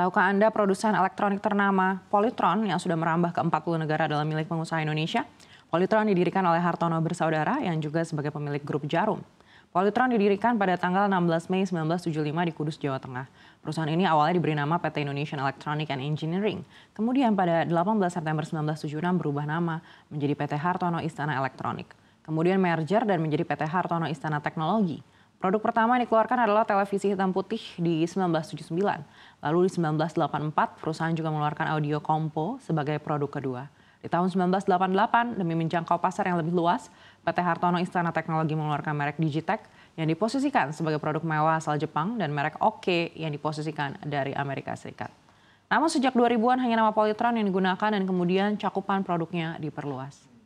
Tahukah Anda produsen elektronik ternama Polytron yang sudah merambah ke 40 negara dalam milik pengusaha Indonesia? Polytron didirikan oleh Hartono bersaudara yang juga sebagai pemilik grup Jarum. Polytron didirikan pada tanggal 16 Mei 1975 di Kudus, Jawa Tengah. Perusahaan ini awalnya diberi nama PT Indonesian Electronic and Engineering. Kemudian pada 18 September 1976 berubah nama menjadi PT Hartono Istana Elektronik. Kemudian merger dan menjadi PT Hartono Istana Teknologi. Produk pertama yang dikeluarkan adalah televisi hitam putih di 1979. Lalu di 1984, perusahaan juga mengeluarkan audio kompo sebagai produk kedua. Di tahun 1988, demi menjangkau pasar yang lebih luas, PT Hartono Istana Teknologi mengeluarkan merek Digitech yang diposisikan sebagai produk mewah asal Jepang dan merek OK yang diposisikan dari Amerika Serikat. Namun sejak 2000-an hanya nama Polytron yang digunakan dan kemudian cakupan produknya diperluas.